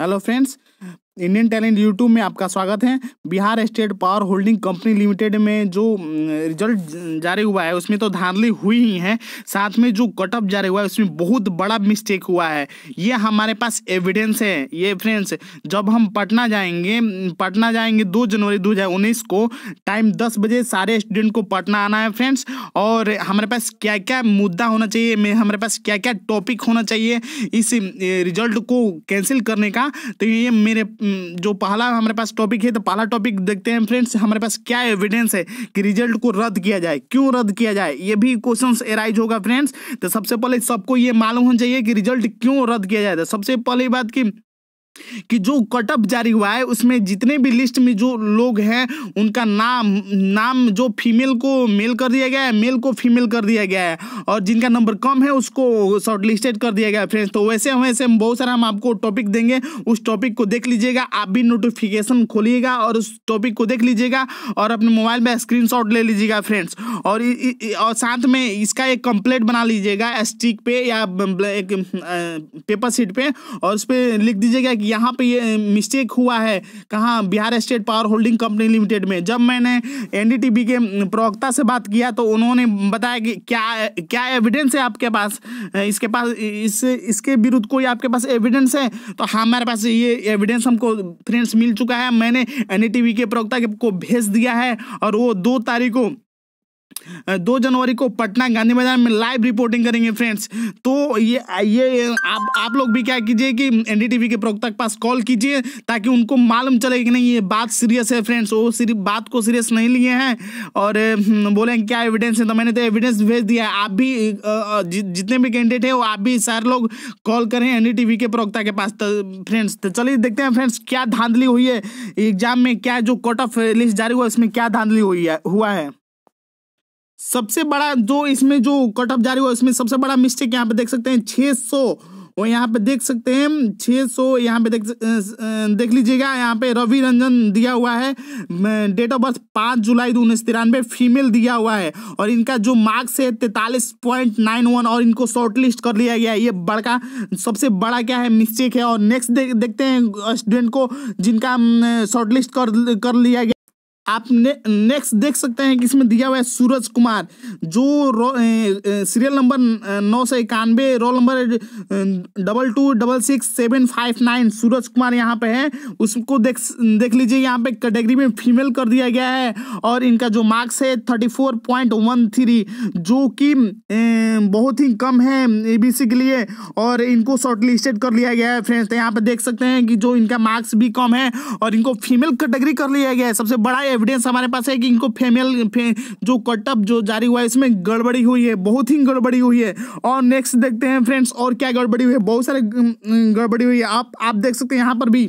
hello friends Indian talent YouTube में आपका स्वागत है Bihar state power holding company limited में जो रिजल्ट जारी हुआ है उसमें तो धांधली हुई ही है साथ में जो कटअप जारी हुआ है उसमें बहुत बड़ा मिस्टेक हुआ है ये हमारे पास एविडेंस है ये फ्रेंड्स जब हम पटना जाएंगे पटना जाएंगे दो जनवरी दो को टाइम दस बजे सारे स्टूडेंट को पटना आना है फ्रेंड्स और हमारे पास क्या क्या मुद्दा होना चाहिए हमारे पास क्या क्या टॉपिक होना चाहिए इस रिजल्ट को कैंसिल करने का तो ये मेरे जो पहला हमारे पास टॉपिक है तो पहला टॉपिक देखते हैं फ्रेंड्स हमारे पास क्या एविडेंस है कि रिजल्ट को रद्द किया जाए क्यों रद्द किया जाए ये भी क्वेश्चन एराइज होगा फ्रेंड्स तो सबसे पहले सबको ये मालूम होना चाहिए कि रिजल्ट क्यों रद्द किया जाए तो सबसे पहली बात की कि जो कटअप जारी हुआ है उसमें जितने भी लिस्ट में जो लोग हैं उनका नाम नाम जो फीमेल को मेल कर दिया गया है मेल को फीमेल कर दिया गया है और जिनका नंबर कम है उसको शॉर्ट लिस्टेड कर दिया गया है फ्रेंड्स तो वैसे वैसे हम बहुत सारा हम आपको टॉपिक देंगे उस टॉपिक को देख लीजिएगा आप भी नोटिफिकेशन खोलिएगा और उस टॉपिक को देख लीजिएगा और अपने मोबाइल में स्क्रीन ले लीजिएगा फ्रेंड्स और, और साथ में इसका एक कंप्लेट बना लीजिएगा स्टिक पे या एक पेपर सीट पे और उस पर लिख दीजिएगा कि यहाँ पे ये मिस्टेक हुआ है कहाँ Bihar state power holding company limited में जब मैंने एन के प्रवक्ता से बात किया तो उन्होंने बताया कि क्या क्या एविडेंस है आपके पास इसके पास इस इसके विरुद्ध कोई आपके पास एविडेंस है तो हाँ, हमारे पास ये एविडेंस हमको फ्रेंड्स मिल चुका है मैंने एन के प्रवक्ता को भेज दिया है और वो दो तारीख को दो जनवरी को पटना गांधी मैदान में लाइव रिपोर्टिंग करेंगे फ्रेंड्स तो ये ये आप आप लोग भी क्या कीजिए कि एनडीटीवी के प्रवक्ता के पास कॉल कीजिए ताकि उनको मालूम चले कि नहीं ये बात सीरियस है फ्रेंड्स वो सिर्फ बात को सीरियस नहीं लिए हैं और हम्म, बोले क्या एविडेंस है तो मैंने तो एविडेंस भेज दिया है आप भी जि, जितने भी कैंडिडेट हैं वो आप भी सारे लोग कॉल करें एन के प्रवक्ता के पास तो फ्रेंड्स तो चलिए देखते हैं फ्रेंड्स क्या धांधली हुई है एग्जाम में क्या जो कट ऑफ लिस्ट जारी हुआ है इसमें क्या धांधली हुई है हुआ है सबसे बड़ा जो इसमें जो कट ऑफ जारी हुआ इसमें सबसे बड़ा मिस्टेक यहाँ पे देख सकते हैं छः सौ और यहाँ पे देख सकते हैं 600 सौ यहाँ पे देख देख लीजिएगा यहाँ पे रवि रंजन दिया हुआ है डेट ऑफ बर्थ पाँच जुलाई दो उन्नीस तिरानवे फीमेल दिया हुआ है और इनका जो मार्क्स है तैतालीस पॉइंट नाइन वन और इनको शॉर्ट लिस्ट कर लिया गया है ये बड़का सबसे बड़ा क्या है मिस्टेक है और नेक्स्ट दे, देखते हैं स्टूडेंट को जिनका शॉर्ट लिस्ट कर कर लिया गया आप ने, नेक्स्ट देख सकते हैं कि इसमें दिया हुआ है सूरज कुमार जो सीरियल नंबर नौ सौ इक्यानवे roll number double two double six seven five nine Suraj Kumar यहाँ पे है उसको देख देख लीजिए यहाँ पे कैटेगरी में फीमेल कर दिया गया है और इनका जो मार्क्स है thirty four point one three जो कि बहुत ही कम है ए बी सी के लिए और इनको शॉर्ट लिस्टेड कर लिया गया है फ्रेंड्स तो यहाँ पर देख सकते हैं कि जो इनका मार्क्स भी कम है और इनको फीमेल कैटेगरी कर लिया गया है सबसे बड़ा एविडेंस हमारे पास है कि इनको फेमेल फे, जो कटअप जो जारी हुआ है इसमें गड़बड़ी हुई है बहुत ही गड़बड़ी हुई है और नेक्स्ट देखते हैं फ्रेंड्स और क्या गड़बड़ी हुई है बहुत सारे गड़बड़ी हुई है आप आप देख सकते हैं यहाँ पर भी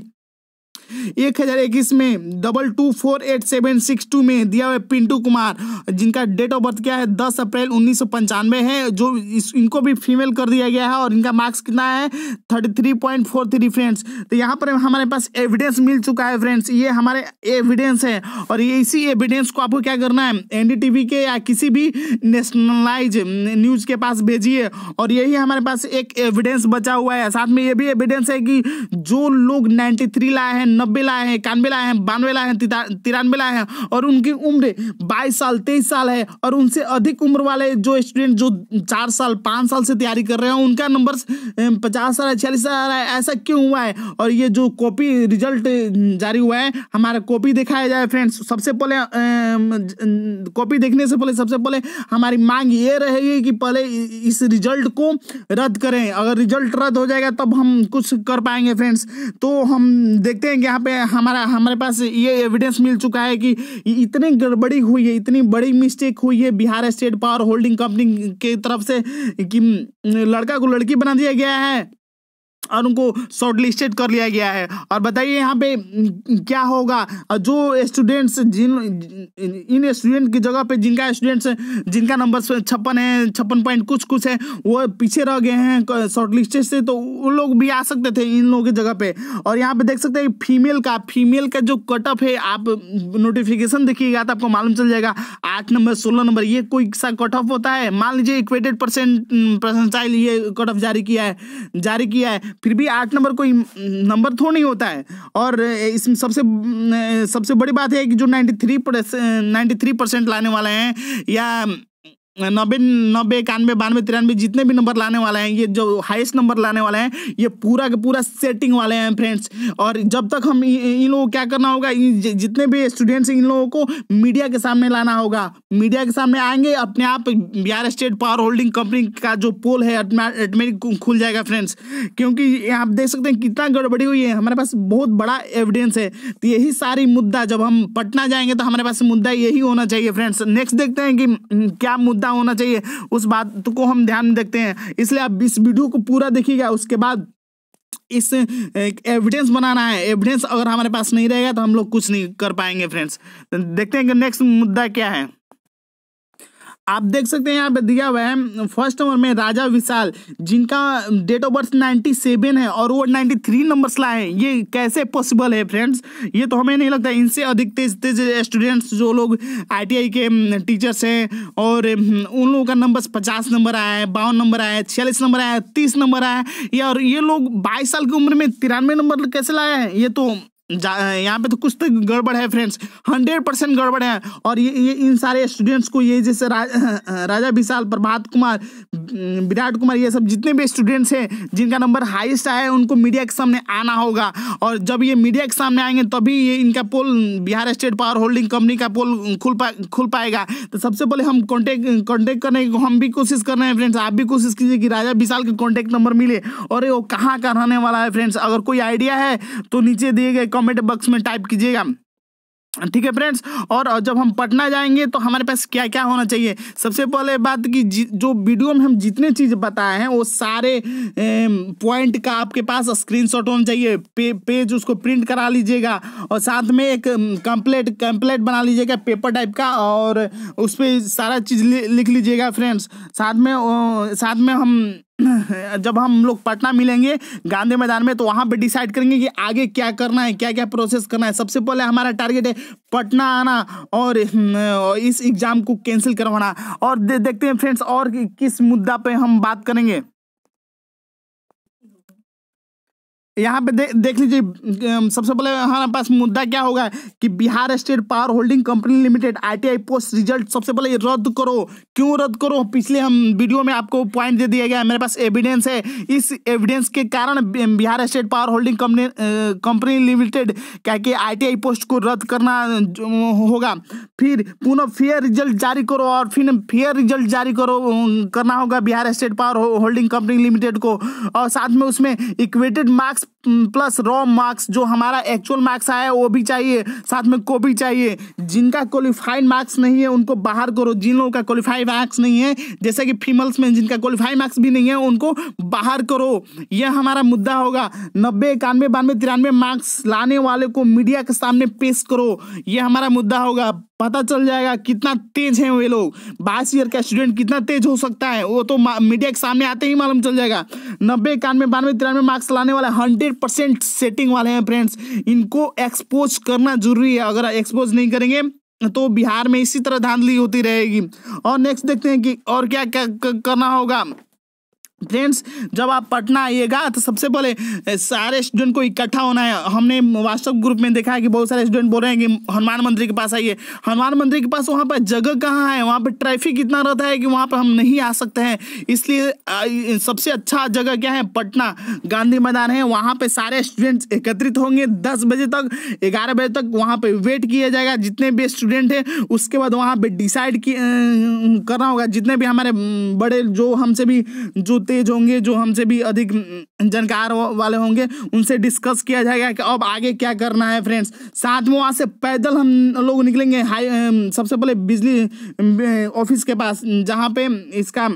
एक हजार इक्कीस में double two four eight seven six two में दिया हुआ है पिंटू कुमार जिनका डेट ऑफ बर्थ क्या है दस अप्रैल उन्नीस सौ पंचानवे है जो इस, इनको भी फीमेल कर दिया गया है और इनका मार्क्स कितना है thirty three point four three friends तो यहाँ पर हमारे पास एविडेंस मिल चुका है फ्रेंड्स ये हमारे एविडेंस है और ये इसी एविडेंस को आपको क्या करना है वी के या किसी भी नेशनलाइज न्यूज़ के पास भेजिए और यही हमारे पास एक एविडेंस बचा हुआ है साथ में ये भी एविडेंस है कि जो लोग नाइन्टी थ्री लाए हैं नब्बे लाए हैं इक्यानवे लाए हैं बानवे लाए हैं तिरानवे लाए हैं और उनकी उम्र बाईस साल तेईस साल है और उनसे अधिक उम्र वाले जो स्टूडेंट जो चार साल पाँच साल से तैयारी कर रहे हैं उनका नंबर पचास आ है छियालीस आ है ऐसा क्यों हुआ है और ये जो कॉपी रिजल्ट जारी हुआ है हमारा कॉपी दिखाया जाए फ्रेंड्स सबसे पहले कॉपी देखने से पहले सबसे पहले हमारी मांग ये रहेगी कि पहले इस रिजल्ट को रद्द करें अगर रिजल्ट रद्द हो जाएगा तब हम कुछ कर पाएंगे फ्रेंड्स तो हम देखते हैं यहाँ पे हमारा हमारे पास ये एविडेंस मिल चुका है कि इतनी गड़बड़ी हुई है इतनी बड़ी मिस्टेक हुई है Bihar state power holding company के तरफ से कि लड़का को लड़की बना दिया गया है और उनको शॉर्टलिस्टेड कर लिया गया है और बताइए यहाँ पे क्या होगा जो स्टूडेंट्स जिन इन स्टूडेंट की जगह पे जिनका स्टूडेंट्स जिनका नंबर छप्पन है छप्पन पॉइंट कुछ कुछ है वो पीछे रह गए हैं शॉर्टलिस्टेड से तो उन लोग भी आ सकते थे इन लोगों की जगह पे और यहाँ पे देख सकते हैं फीमेल का फीमेल का जो कट ऑफ है आप नोटिफिकेशन देखिएगा तो आपको मालूम चल जाएगा आठ नंबर सोलह नंबर ये कोई सा कट ऑफ होता है मान लीजिए इक्वेटेड परसेंट परसेंटाइल ये कट ऑफ जारी किया है जारी किया है फिर भी आठ नंबर कोई नंबर थो नहीं होता है और इसमें सबसे सबसे बड़ी बात है कि जो ninety three ninety three percent लाने वाले हैं या नब्बे नब्बे इक्यानवे बानवे तिरानवे जितने भी नंबर लाने वाले हैं ये जो हाईएस्ट नंबर लाने वाले हैं ये पूरा का पूरा सेटिंग वाले हैं फ्रेंड्स और जब तक हम इन लोगों को क्या करना होगा जितने भी स्टूडेंट्स इन लोगों को मीडिया के सामने लाना होगा मीडिया के सामने आएंगे अपने आप Bihar state power holding company का जो पोल है एटमेटिक खुल जाएगा फ्रेंड्स क्योंकि आप देख सकते हैं कितना गड़बड़ी हुई है हमारे पास बहुत बड़ा एविडेंस है तो यही सारी मुद्दा जब हम पटना जाएंगे तो हमारे पास मुद्दा यही होना चाहिए फ्रेंड्स नेक्स्ट देखते हैं कि क्या मुद्दा चिंता होना चाहिए उस बात को हम ध्यान में देखते हैं इसलिए आप इस वीडियो को पूरा देखिएगा उसके बाद इस एविडेंस बनाना है एविडेंस अगर हमारे पास नहीं रहेगा तो हम लोग कुछ नहीं कर पाएंगे फ्रेंड्स देखते हैं कि नेक्स्ट मुद्दा क्या है आप देख सकते हैं यहाँ पे दिया हुआ है फर्स्ट नंबर में राजा विशाल जिनका date of birth ninety seven है और वो नाइन्टी थ्री नंबर्स लाए हैं ये कैसे पॉसिबल है फ्रेंड्स ये तो हमें नहीं लगता इनसे अधिक तेज तेज स्टूडेंट्स जो लोग आईटीआई के टीचर्स हैं और उन लोगों का नंबर्स पचास नंबर आया है बावन नंबर आया है छियालीस नंबर आया है तीस नंबर आया है या और ये लोग बाईस साल की उम्र में तिरानवे नंबर कैसे लाए हैं ये तो यहाँ पे तो कुछ तो गड़बड़ है फ्रेंड्स हंड्रेड परसेंट गड़बड़ है और ये ये इन सारे स्टूडेंट्स को ये जैसे रा, राजा विशाल प्रभात कुमार विराट कुमार ये सब जितने भी स्टूडेंट्स हैं जिनका नंबर हाईस्ट आया है उनको मीडिया के सामने आना होगा और जब ये मीडिया के सामने आएंगे तभी ये इनका पोल Bihar state power holding company का पोल खुल पा खुल पाएगा तो सबसे पहले हम कॉन्टेक्ट कॉन्टेक्ट करने की हम भी कोशिश कर रहे हैं फ्रेंड्स आप भी कोशिश कीजिए कि राजा विशाल का कॉन्टैक्ट नंबर मिले और वो कहाँ का रहने वाला है फ्रेंड्स अगर कोई आइडिया है तो नीचे दिए गए कमेंट बॉक्स में टाइप कीजिएगा ठीक है फ्रेंड्स और जब हम पटना जाएंगे तो हमारे पास क्या क्या होना चाहिए सबसे पहले बात कि जो वीडियो में हम जितने चीज़ बताए हैं वो सारे पॉइंट का आपके पास स्क्रीनशॉट होना चाहिए पे, पेज उसको प्रिंट करा लीजिएगा और साथ में एक कंप्लेट कंप्लेट बना लीजिएगा पेपर टाइप का और उस पर सारा चीज़ लिख लीजिएगा फ्रेंड्स साथ में साथ में हम जब हम लोग पटना मिलेंगे गांधी मैदान में तो वहाँ पे डिसाइड करेंगे कि आगे क्या करना है क्या क्या प्रोसेस करना है सबसे पहले हमारा टारगेट है पटना आना और इस एग्ज़ाम को कैंसिल करवाना और देखते हैं फ्रेंड्स और किस मुद्दा पे हम बात करेंगे यहाँ पे दे, देख लीजिए सबसे पहले हमारे पास मुद्दा क्या होगा कि Bihar state power holding company limited ITI post result सबसे पहले रद्द करो क्यों रद्द करो पिछले हम वीडियो में आपको पॉइंट दे दिया गया मेरे पास एविडेंस है इस एविडेंस के कारण Bihar state power holding company company limited क्या कि आई पोस्ट को रद्द करना होगा फिर पुनः फेयर रिजल्ट जारी करो और फिर फेयर रिजल्ट जारी करो करना होगा Bihar state power holding company limited को और साथ में उसमें equated marks plus raw marks जो हमारा एक्चुअल मार्क्स आया है वो भी चाहिए साथ में कॉपी चाहिए जिनका क्वालिफाइड मार्क्स नहीं है उनको बाहर करो जिन लोगों का क्वालिफाइड मार्क्स नहीं है जैसे कि फीमेल्स में जिनका क्वालिफाइड मार्क्स भी नहीं है उनको बाहर करो यह हमारा मुद्दा होगा नब्बे इक्यानवे बानवे तिरानवे मार्क्स लाने वाले को मीडिया के सामने पेश करो यह हमारा मुद्दा होगा पता चल जाएगा कितना तेज हैं वे लोग बाईस ईयर का स्टूडेंट कितना तेज हो सकता है वो तो मीडिया के सामने आते ही मालूम चल जाएगा नब्बे इक्यानवे बानवे तिरानवे मार्क्स लाने वाले हंड्रेड परसेंट सेटिंग वाले हैं फ्रेंड्स इनको एक्सपोज करना जरूरी है अगर एक्सपोज नहीं करेंगे तो बिहार में इसी तरह धांधली होती रहेगी और नेक्स्ट देखते हैं कि और क्या क्या करना होगा फ्रेंड्स जब आप पटना आइएगा तो सबसे पहले सारे स्टूडेंट को इकट्ठा होना है हमने व्हाट्सअप ग्रुप में देखा है कि बहुत सारे स्टूडेंट बोल रहे हैं कि हनुमान मंदिर के पास आइए हनुमान मंदिर के पास वहाँ पर जगह कहाँ है वहाँ पर ट्रैफिक इतना रहता है कि वहाँ पर हम नहीं आ सकते हैं इसलिए सबसे अच्छा जगह क्या है पटना गांधी मैदान है वहाँ पर सारे स्टूडेंट्स एकत्रित होंगे दस बजे तक ग्यारह बजे तक वहाँ पर वेट किया जाएगा जितने भी स्टूडेंट हैं उसके बाद वहाँ पर डिसाइड करना होगा जितने भी हमारे बड़े जो हमसे भी जो तेज होंगे जो हमसे भी अधिक जानकार वाले होंगे उनसे डिस्कस किया जाएगा कि अब आगे क्या करना है फ्रेंड्स साथ में वहाँ से पैदल हम लोग निकलेंगे हाई सबसे पहले बिजली ऑफिस के पास जहाँ पे इसका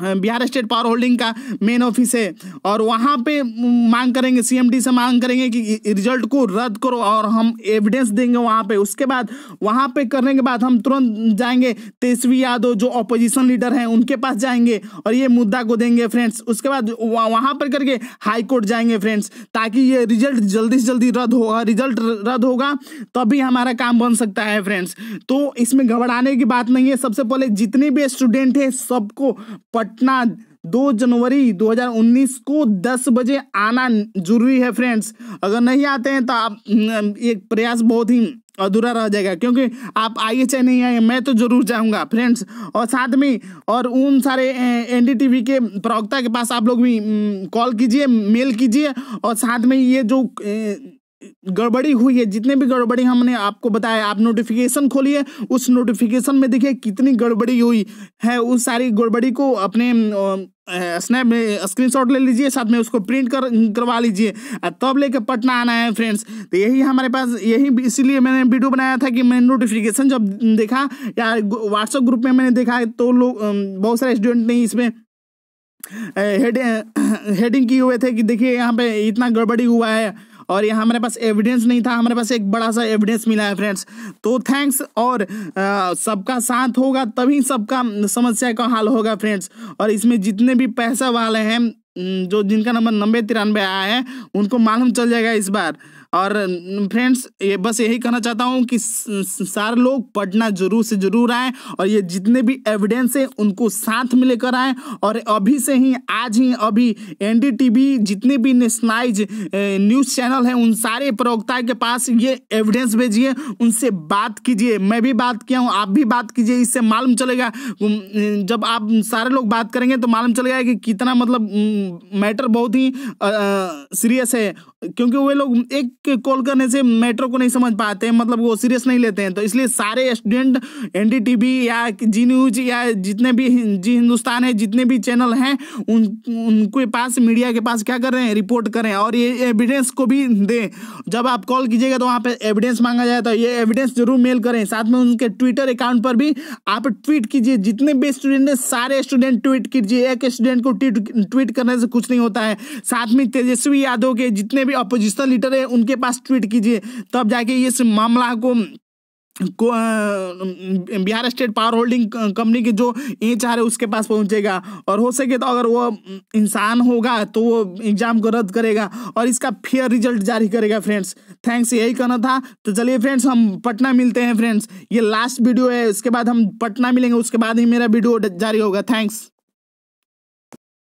बिहार स्टेट पावर होल्डिंग का मेन ऑफिस है और वहाँ पे मांग करेंगे सीएमडी से मांग करेंगे कि रिजल्ट को रद्द करो और हम एविडेंस देंगे वहाँ पे उसके बाद वहाँ पे करने के बाद हम तुरंत जाएंगे तेजस्वी यादव जो अपोजिशन लीडर हैं उनके पास जाएंगे और ये मुद्दा को देंगे फ्रेंड्स उसके बाद वहाँ पर करके हाई कोर्ट जाएंगे फ्रेंड्स ताकि ये रिजल्ट जल्दी से जल्दी रद्द होगा रिजल्ट रद्द होगा तभी हमारा काम बन सकता है फ्रेंड्स तो इसमें घबराने की बात नहीं है सबसे पहले जितने भी स्टूडेंट हैं सबको पटना दो जनवरी 2019 को 10 बजे आना जरूरी है फ्रेंड्स अगर नहीं आते हैं तो आप एक प्रयास बहुत ही अधूरा रह जाएगा क्योंकि आप आइए चाहे नहीं आए मैं तो जरूर जाऊंगा फ्रेंड्स और साथ में और उन सारे एनडीटीवी के प्रवक्ता के पास आप लोग भी कॉल कीजिए मेल कीजिए और साथ में ये जो ए, गड़बड़ी हुई है जितने भी गड़बड़ी हमने आपको बताया आप नोटिफिकेशन खोलिए उस नोटिफिकेशन में देखिए कितनी गड़बड़ी हुई है उस सारी गड़बड़ी को अपने स्नैप में स्क्रीनशॉट ले लीजिए साथ में उसको प्रिंट कर करवा लीजिए तब लेके पटना आना है फ्रेंड्स तो यही हमारे पास यही इसीलिए मैंने वीडियो बनाया था कि मैंने नोटिफिकेशन जब देखा या व्हाट्सएप ग्रुप में मैंने देखा तो लोग बहुत सारे स्टूडेंट ने इसमें हेड हेडिंग किए हुए थे कि देखिए यहाँ पे इतना गड़बड़ी हुआ है और यहाँ हमारे पास एविडेंस नहीं था हमारे पास एक बड़ा सा एविडेंस मिला है फ्रेंड्स तो थैंक्स और सबका साथ होगा तभी सबका समस्या का हल होगा फ्रेंड्स और इसमें जितने भी पैसा वाले हैं जो जिनका नंबर नब्बे तिरानबे आया है उनको मालूम चल जाएगा इस बार और फ्रेंड्स ये बस यही कहना चाहता हूँ कि सारे लोग पढ़ना जरूर से जरूर आए और ये जितने भी एविडेंस हैं उनको साथ में लेकर आए और अभी से ही आज ही अभी एन जितने भी नेशनलाइज न्यूज़ चैनल हैं उन सारे प्रवक्ता के पास ये एविडेंस भेजिए उनसे बात कीजिए मैं भी बात किया हूँ आप भी बात कीजिए इससे मालूम चलेगा जब आप सारे लोग बात करेंगे तो मालूम चलेगा कि कितना मतलब मैटर बहुत ही सीरियस है क्योंकि वे लोग एक कॉल करने से मैटर को नहीं समझ पाते हैं मतलब वो सीरियस नहीं लेते हैं तो इसलिए सारे स्टूडेंट एन या जी न्यूज या जितने भी जी हिंदुस्तान है जितने भी चैनल हैं उन उनके पास मीडिया के पास क्या कर रहे हैं रिपोर्ट करें और ये एविडेंस को भी दें जब आप कॉल कीजिएगा तो वहाँ पर एविडेंस मांगा जाए तो ये एविडेंस जरूर मेल करें साथ में उनके ट्विटर अकाउंट पर भी आप ट्वीट कीजिए जितने भी स्टूडेंट हैं सारे स्टूडेंट ट्वीट कीजिए एक स्टूडेंट को ट्वीट करने से कुछ नहीं होता है साथ में तेजस्वी यादव के जितने भी अपोजिशन लीडर है उनके पास ट्वीट कीजिए तब तो जाके इस मामला को को Bihar state power holding company के जो एच आर है उसके पास पहुंचेगा और हो सके तो अगर वो इंसान होगा तो वो एग्ज़ाम को रद्द करेगा और इसका फेयर रिजल्ट जारी करेगा फ्रेंड्स थैंक्स यही कहना था तो चलिए फ्रेंड्स हम पटना मिलते हैं फ्रेंड्स ये लास्ट वीडियो है उसके बाद हम पटना मिलेंगे उसके बाद ही मेरा वीडियो जारी होगा थैंक्स